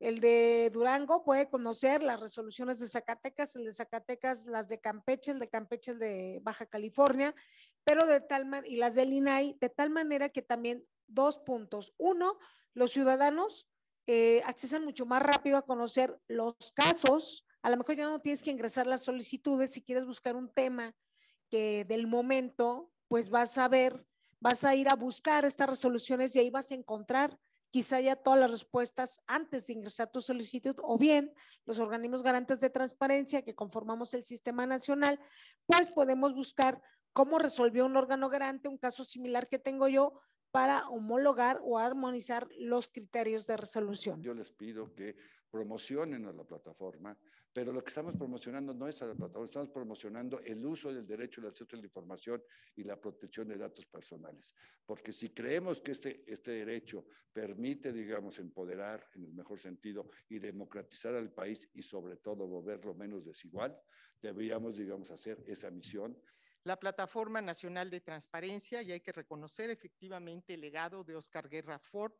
El de Durango puede conocer las resoluciones de Zacatecas, el de Zacatecas, las de Campeche, el de Campeche, el de Baja California, pero de tal y las del INAI, de tal manera que también dos puntos. Uno, los ciudadanos eh, accesan mucho más rápido a conocer los casos. A lo mejor ya no tienes que ingresar las solicitudes si quieres buscar un tema que del momento, pues vas a ver, vas a ir a buscar estas resoluciones y ahí vas a encontrar quizá ya todas las respuestas antes de ingresar tu solicitud o bien los organismos garantes de transparencia que conformamos el sistema nacional, pues podemos buscar cómo resolvió un órgano garante un caso similar que tengo yo para homologar o armonizar los criterios de resolución. Yo les pido que promocionen a la plataforma, pero lo que estamos promocionando no es a la plataforma, estamos promocionando el uso del derecho al acceso a la información y la protección de datos personales. Porque si creemos que este, este derecho permite, digamos, empoderar en el mejor sentido y democratizar al país y sobre todo volverlo menos desigual, deberíamos, digamos, hacer esa misión la Plataforma Nacional de Transparencia, y hay que reconocer efectivamente el legado de Oscar Guerra Ford,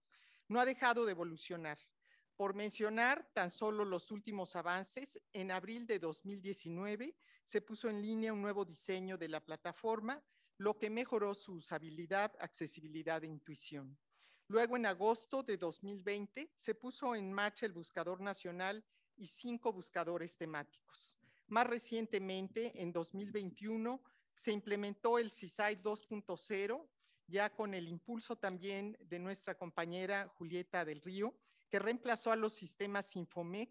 no ha dejado de evolucionar. Por mencionar tan solo los últimos avances, en abril de 2019 se puso en línea un nuevo diseño de la plataforma, lo que mejoró su usabilidad, accesibilidad e intuición. Luego, en agosto de 2020, se puso en marcha el buscador nacional y cinco buscadores temáticos. Más recientemente, en 2021, se implementó el CISAI 2.0, ya con el impulso también de nuestra compañera Julieta del Río, que reemplazó a los sistemas Infomec.